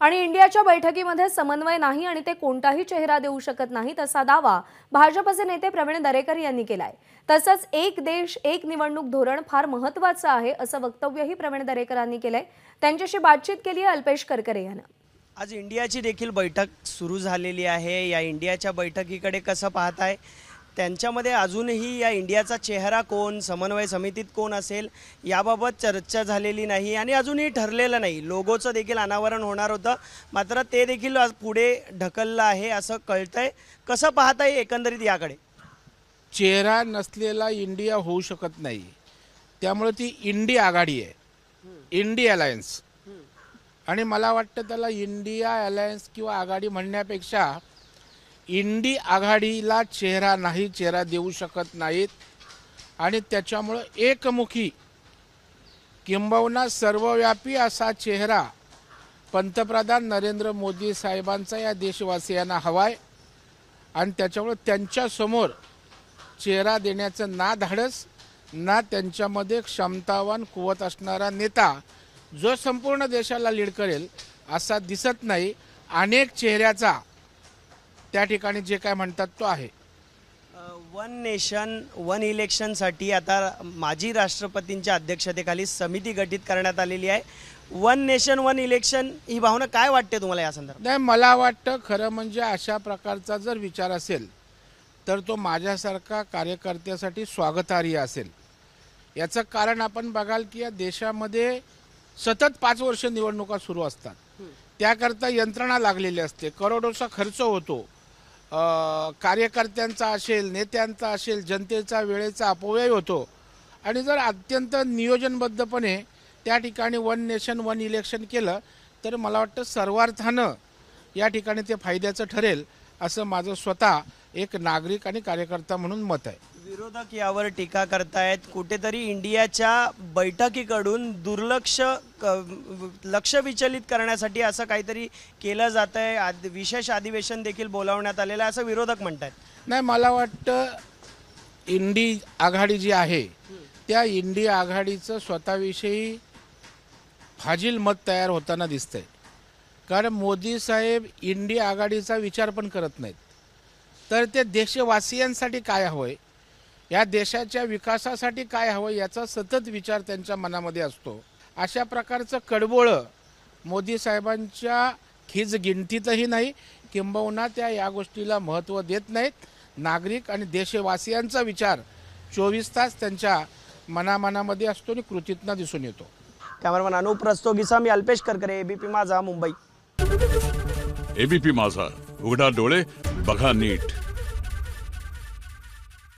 आणि इंडियाच्या बैठकीमध्ये समन्वय नाही आणि ते कोणताही चेहरा देऊ शकत नाहीत असा दावा भाजपचे नेते प्रवीण दरेकर यांनी केलाय तसंच एक देश एक निवडणूक धोरण फार महत्वाचं आहे असं वक्तव्यही प्रवीण दरेकरांनी केलंय त्यांच्याशी बातचीत केली आहे अल्पेश करकरे यांना आज इंडियाची देखील बैठक सुरू झालेली आहे या इंडियाच्या बैठकीकडे कसं पाहताय त्यांच्यामध्ये अजूनही या इंडियाचा चेहरा कोण समन्वय समितीत कोण असेल याबाबत चर्चा झालेली नाही आणि अजूनही ठरलेलं नाही लोगोचं देखील अनावरण होणार होतं मात्र ते देखील पुढे ढकललं आहे असं कळतंय कसं पाहताय एकंदरीत याकडे चेहरा नसलेला इंडिया होऊ शकत नाही त्यामुळे ती इंडिया आघाडी आहे इंडिया अलायन्स आणि मला वाटतं त्याला इंडिया अलायन्स किंवा आघाडी म्हणण्यापेक्षा इंडी आघाडीला चेहरा नाही चेहरा देऊ शकत नाहीत आणि त्याच्यामुळं एकमुखी किंबहुना सर्वव्यापी असा चेहरा पंतप्रधान नरेंद्र मोदी साहेबांचा या देशवासियांना हवाय आणि त्याच्यामुळं त्यांच्यासमोर चेहरा देण्याचं ना धाडस ना त्यांच्यामध्ये क्षमतावान कुवत असणारा नेता जो संपूर्ण देशाला लीड करेल असा दिसत नाही अनेक चेहऱ्याचा त्या ठिकाणी जे काय म्हणतात तो आहे वन नेशन वन इलेक्शनसाठी आता माजी राष्ट्रपतींच्या अध्यक्षतेखाली समिती गठीत करण्यात आलेली आहे वन नेशन वन इलेक्शन ही भावना काय वाटते तुम्हाला या संदर्भात नाही मला वाटतं खरं म्हणजे अशा प्रकारचा जर विचार असेल तर तो माझ्यासारखा कार्यकर्त्यासाठी स्वागतार्ह असेल याचं कारण आपण बघाल की या देशामध्ये सतत पाच वर्ष निवडणुका सुरू असतात त्याकरता यंत्रणा लागलेली असते करोडोचा खर्च होतो कार्यकर्त्यांचा असेल नेत्यांचा असेल जनतेचा वेळेचा अपव्यय होतो आणि जर अत्यंत नियोजनबद्धपणे त्या ठिकाणी वन नेशन वन इलेक्शन केलं तर मला वाटतं सर्वार्थानं या ठिकाणी ते फायद्याचं ठरेल असं माझं स्वतः एक नागरिक आणि कार्यकर्ता म्हणून मत आहे विरोधक यावर टीका करतायत कुठेतरी इंडियाच्या बैठकीकडून दुर्लक्ष लक्ष विचलित करण्यासाठी असं काहीतरी केलं जात आहे विशेष अधिवेशन देखील बोलावण्यात आलेलं आहे असं विरोधक म्हणतात नाही मला वाटतं इंडी आघाडी जी आहे त्या इंडी आघाडीचं स्वतःविषयी फाजील मत तयार होताना आहे कारण मोदी साहेब इंडी आघाडीचा विचार पण करत नाहीत तर ते देशवासियांसाठी काय हवं आहे या देशाच्या विकासासाठी काय हवं याचा सतत विचार त्यांच्या मनामध्ये असतो अशा प्रकारचं कडबोळं मोदी साहेबांच्या खिज गिणतीतही नाही किंबहुना त्या या गोष्टीला महत्त्व देत नाहीत नागरिक आणि देशवासियांचा विचार चोवीस तास त्यांच्या मनामनामध्ये असतो आणि कृतीतनं दिसून येतो मला अनुप गिसा मी अल्पेश करकरे एबीपी माझा मुंबई एबीपी माझा उघडा डोळे बघा नीट